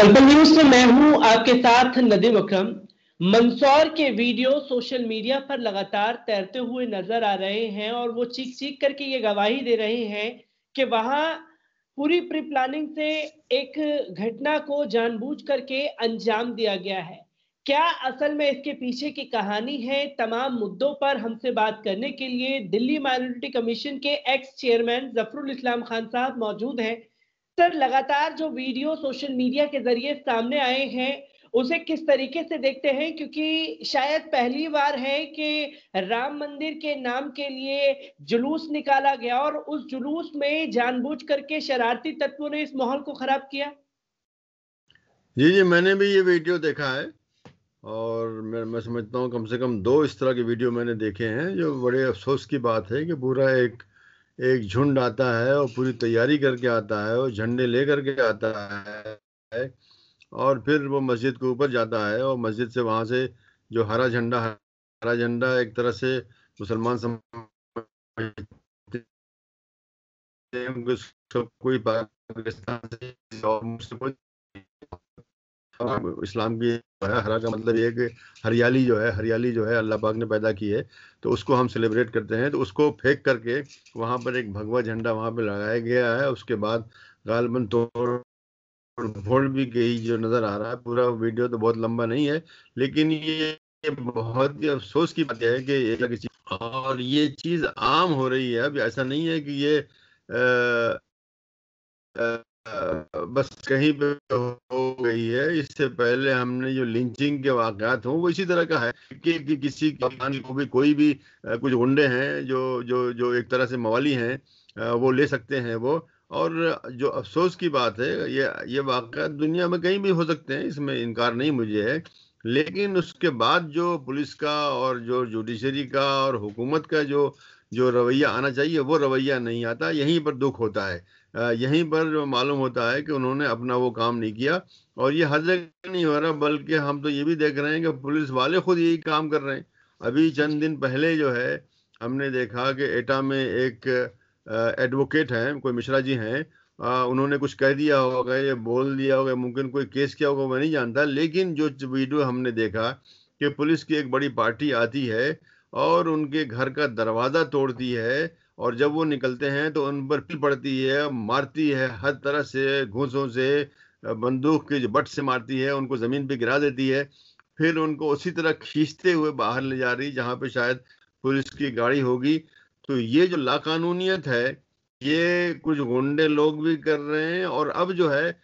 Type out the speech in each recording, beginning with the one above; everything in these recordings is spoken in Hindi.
पलपल न्यूज से मैं हूं आपके साथ नदीम अक्रम मंदसौर के वीडियो सोशल मीडिया पर लगातार तैरते हुए नजर आ रहे हैं और वो चीख चीख करके ये गवाही दे रहे हैं कि वहां पूरी प्री प्लानिंग से एक घटना को जानबूझ करके अंजाम दिया गया है क्या असल में इसके पीछे की कहानी है तमाम मुद्दों पर हमसे बात करने के लिए दिल्ली माइनॉरिटी कमीशन के एक्स चेयरमैन जफरुल इस्लाम खान साहब मौजूद हैं सर लगातार जो वीडियो सोशल मीडिया के जरिए सामने आए हैं उसे किस तरीके से देखते हैं क्योंकि शायद पहली बार है कि राम मंदिर के नाम के लिए जुलूस निकाला गया और उस जुलूस में जानबूझ करके शरारती तत्वों ने इस माहौल को खराब किया जी जी मैंने भी ये वीडियो देखा है और मैं मैं समझता हूँ कम से कम दो इस तरह के वीडियो मैंने देखे हैं जो बड़े अफसोस की बात है कि पूरा एक एक झुंड आता है और पूरी तैयारी करके आता है और झंडे ले करके आता है और फिर वो मस्जिद के ऊपर जाता है और मस्जिद से वहाँ से जो हरा झंडा हरा झंडा एक तरह से मुसलमान समाज कोई पाकिस्तान से और इस्लाम की हरा का मतलब ये कि हरियाली जो है हरियाली जो है अल्लाह पाक ने पैदा की है तो उसको हम सेलिब्रेट करते हैं तो उसको फेंक करके वहाँ पर एक भगवा झंडा वहाँ पर लगाया गया है उसके बाद गालबन तोड़ फोड़ भी गई जो नज़र आ रहा है पूरा वीडियो तो बहुत लंबा नहीं है लेकिन ये बहुत ही अफसोस की बात है कि और ये चीज़ आम हो रही है अब ऐसा नहीं है कि ये आ, आ, बस कहीं पे तो हो गई है इससे पहले हमने जो लिंचिंग के वाकत हों वो इसी तरह का है कि, कि किसी को भी कोई भी कुछ गुंडे हैं जो जो जो एक तरह से मवाली हैं वो ले सकते हैं वो और जो अफसोस की बात है ये ये वाकत दुनिया में कहीं भी हो सकते हैं इसमें इनकार नहीं मुझे है लेकिन उसके बाद जो पुलिस का और जो जुडिशरी का और हुकूमत का जो जो रवैया आना चाहिए वो रवैया नहीं आता यहीं पर दुख होता है यहीं पर मालूम होता है कि उन्होंने अपना वो काम नहीं किया और ये हर जगह नहीं हो रहा बल्कि हम तो ये भी देख रहे हैं कि पुलिस वाले खुद यही काम कर रहे हैं अभी चंद दिन पहले जो है हमने देखा कि एटा में एक एडवोकेट हैं कोई मिश्रा जी हैं उन्होंने कुछ कह दिया होगा या बोल दिया होगा मुमकिन कोई केस किया होगा मैं नहीं जानता लेकिन जो वीडियो हमने देखा कि पुलिस की एक बड़ी पार्टी आती है और उनके घर का दरवाजा तोड़ती है और जब वो निकलते हैं तो उन पर पड़ती है मारती है हर तरह से घूसों से बंदूक के बट से मारती है उनको जमीन पे गिरा देती है फिर उनको उसी तरह खींचते हुए बाहर ले जा रही जहाँ पे शायद पुलिस की गाड़ी होगी तो ये जो लाकानूनीत है ये कुछ गुंडे लोग भी कर रहे हैं और अब जो है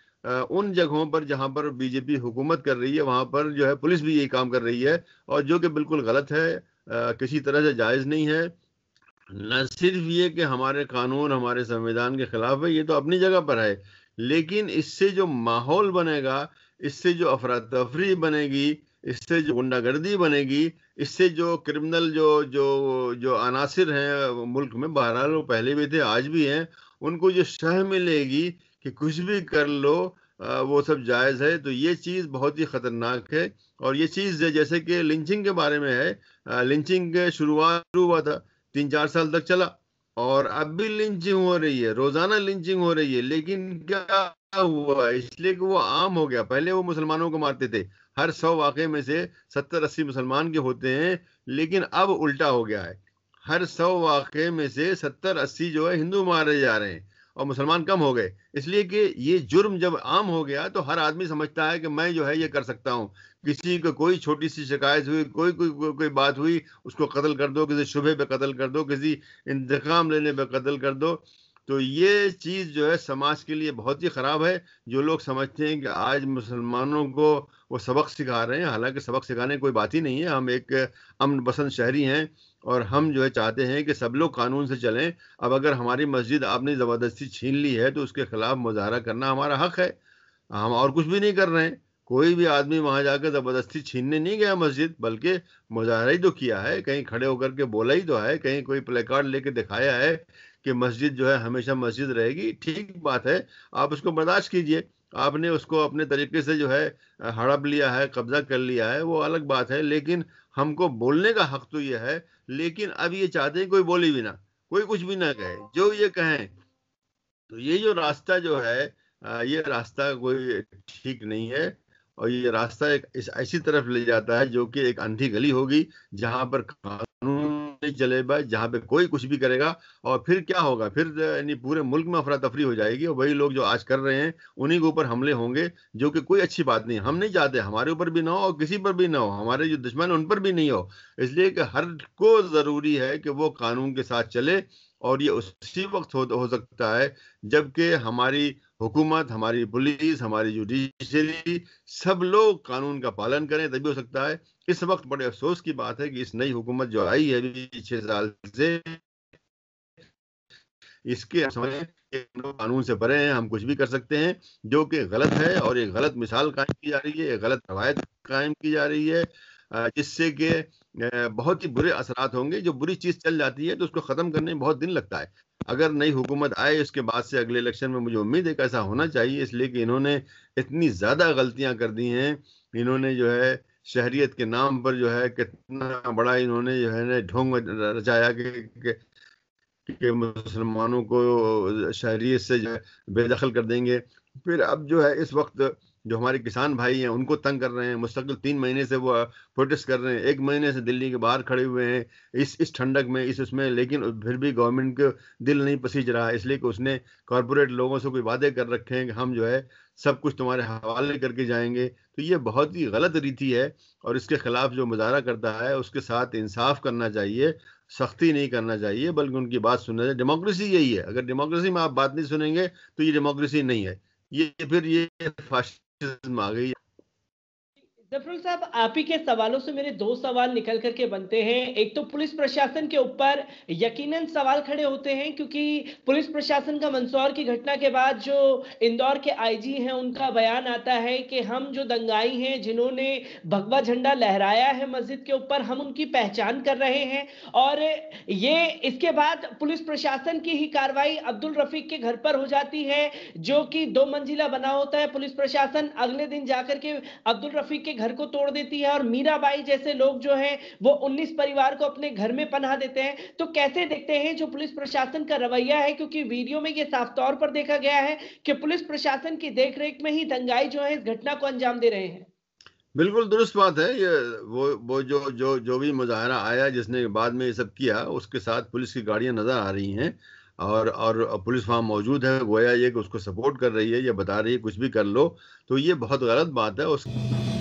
उन जगहों पर जहां पर बीजेपी हुकूमत कर रही है वहां पर जो है पुलिस भी यही काम कर रही है और जो कि बिल्कुल गलत है किसी तरह से जायज़ नहीं है न सिर्फ ये कि हमारे कानून हमारे संविधान के खिलाफ है ये तो अपनी जगह पर है लेकिन इससे जो माहौल बनेगा इससे जो अफरा तफरी बनेगी इससे जो गुंडागर्दी बनेगी इससे जो क्रिमिनल जो जो जो अनासर हैं मुल्क में बहरहाल वो पहले भी थे आज भी हैं उनको जो शह मिलेगी कि कुछ भी कर लो वो सब जायज़ है तो ये चीज़ बहुत ही ख़तरनाक है और ये चीज़ जैसे कि लिंचिंग के बारे में है लिंचिंग शुरुआत शुरू हुआ था तीन चार साल तक चला और अब भी लिंचिंग हो रही है रोज़ाना लिंचिंग हो रही है लेकिन क्या हुआ इसलिए कि वो आम हो गया पहले वो मुसलमानों को मारते थे हर सौ वाक़े में से सत्तर अस्सी मुसलमान के होते हैं लेकिन अब उल्टा हो गया है हर सौ वाक़े में से सत्तर अस्सी जो है हिंदू मारे जा रहे हैं और मुसलमान कम हो गए इसलिए कि ये जुर्म जब आम हो गया तो हर आदमी समझता है कि मैं जो है ये कर सकता हूँ किसी को कोई छोटी सी शिकायत हुई कोई कोई कोई, कोई बात हुई उसको कत्ल कर दो किसी शुभे पे कत्ल कर दो किसी इंतकाम लेने पे कत्ल कर दो तो ये चीज़ जो है समाज के लिए बहुत ही ख़राब है जो लोग समझते हैं कि आज मुसलमानों को वो सबक सिखा रहे हैं हालांकि सबक सिखाने कोई बात ही नहीं है हम एक अमन पसंद शहरी हैं और हम जो है चाहते हैं कि सब लोग कानून से चलें अब अगर हमारी मस्जिद आपने ज़बरदस्ती छीन ली है तो उसके खिलाफ मुजाहरा करना हमारा हक है हम और कुछ भी नहीं कर रहे हैं कोई भी आदमी वहाँ जाकर जबरदस्ती छीनने नहीं गया मस्जिद बल्कि मुजाहरा ही तो किया है कहीं खड़े होकर के बोला ही तो है कहीं कोई प्ले कार्ड लेके दिखाया है कि मस्जिद जो है हमेशा मस्जिद रहेगी ठीक बात है आप उसको बर्दाश्त कीजिए आपने उसको अपने तरीके से जो है हड़प लिया है कब्जा कर लिया है वो अलग बात है लेकिन हमको बोलने का हक तो ये है लेकिन अब ये चाहते हैं कोई बोले भी ना कोई कुछ भी ना कहे जो ये कहें तो ये जो रास्ता जो है ये रास्ता कोई ठीक नहीं है और ये रास्ता एक ऐसी तरफ ले जाता है जो कि एक अंधी गली होगी जहां पर कानून चलेगा जहाँ पे कोई कुछ भी करेगा और फिर क्या होगा फिर यानी पूरे मुल्क में अफरा तफरी हो जाएगी और वही लोग जो आज कर रहे हैं उन्हीं के ऊपर हमले होंगे जो कि कोई अच्छी बात नहीं हम नहीं चाहते हमारे ऊपर भी ना हो और किसी पर भी ना हो हमारे जो दुश्मन उन पर भी नहीं हो इसलिए कि हर को जरूरी है कि वो कानून के साथ चले और ये उसी वक्त हो, हो सकता है जबकि हमारी हुकूमत हमारी पुलिस हमारी जुडिशरी सब लोग कानून का पालन करें तभी हो सकता है इस वक्त बड़े अफसोस की बात है कि इस नई हुकूमत जो आई है अभी छह साल से इसके समय कानून से परे हैं हम कुछ भी कर सकते हैं जो कि गलत है और ये गलत मिसाल कायम की जा रही है ये गलत रवायत कायम की जा रही है जिससे कि बहुत ही बुरे असरात होंगे जो बुरी चीज़ चल जाती है तो उसको ख़त्म करने में बहुत दिन लगता है अगर नई हुकूमत आए उसके बाद से अगले इलेक्शन में मुझे उम्मीद है कि ऐसा होना चाहिए इसलिए कि इन्होंने इतनी ज़्यादा गलतियाँ कर दी हैं इन्होंने जो है शहरीत के नाम पर जो है कितना बड़ा इन्होंने जो है ढोंग रचाया कि कि मुसलमानों को शहरीत से जो है बेदखल कर देंगे फिर अब जो है इस वक्त जो हमारे किसान भाई हैं उनको तंग कर रहे हैं मुस्तकिल तीन महीने से वो प्रोटेस्ट कर रहे हैं एक महीने से दिल्ली के बाहर खड़े हुए हैं इस इस ठंडक में इस उसमें लेकिन फिर भी गवर्नमेंट को दिल नहीं पसीज रहा इसलिए कि उसने कॉरपोरेट लोगों से कोई वादे कर रखे हैं कि हम जो है सब कुछ तुम्हारे हवाले करके जाएंगे तो ये बहुत ही गलत रीति है और इसके खिलाफ जो मुजाहरा करता है उसके साथ इंसाफ करना चाहिए सख्ती नहीं करना चाहिए बल्कि उनकी बात सुनना चाहिए डेमोक्रेसी यही है अगर डेमोक्रेसी में आप बात नहीं सुनेंगे तो ये डेमोक्रेसी नहीं है ये फिर ये फास्ट Marie जफरुल साहब आप ही के सवालों से मेरे दो सवाल निकल करके बनते हैं एक तो पुलिस प्रशासन के ऊपर यकीनन सवाल खड़े होते हैं क्योंकि पुलिस प्रशासन का मंदसौर की घटना के बाद जो इंदौर के आईजी हैं उनका बयान आता है कि हम जो दंगाई हैं जिन्होंने भगवा झंडा लहराया है मस्जिद के ऊपर हम उनकी पहचान कर रहे हैं और ये इसके बाद पुलिस प्रशासन की ही कार्रवाई अब्दुल रफीक के घर पर हो जाती है जो कि दो मंजिला बना होता है पुलिस प्रशासन अगले दिन जाकर के अब्दुल रफीक के घर को तोड़ देती है और मीराबाई जैसे लोग जो है वो उन्नीस परिवार को अपने घर में पनाह देते हैं तो कैसे देखते हैं जो पुलिस प्रशासन का रवैया है क्योंकि वीडियो में ये साफ तौर पर देखा गया है कि पुलिस प्रशासन की देखरेख में ही दंगाई जो है इस घटना को अंजाम दे रहे हैं बिल्कुल दुरुस्त बात है ये वो वो जो जो जो भी मुजाहरा आया जिसने बाद में ये सब किया उसके साथ पुलिस की गाड़ियां नजर आ रही हैं और और पुलिस वहाँ मौजूद है गोया ये कि उसको सपोर्ट कर रही है या बता रही है कुछ भी कर लो तो ये बहुत गलत बात है उस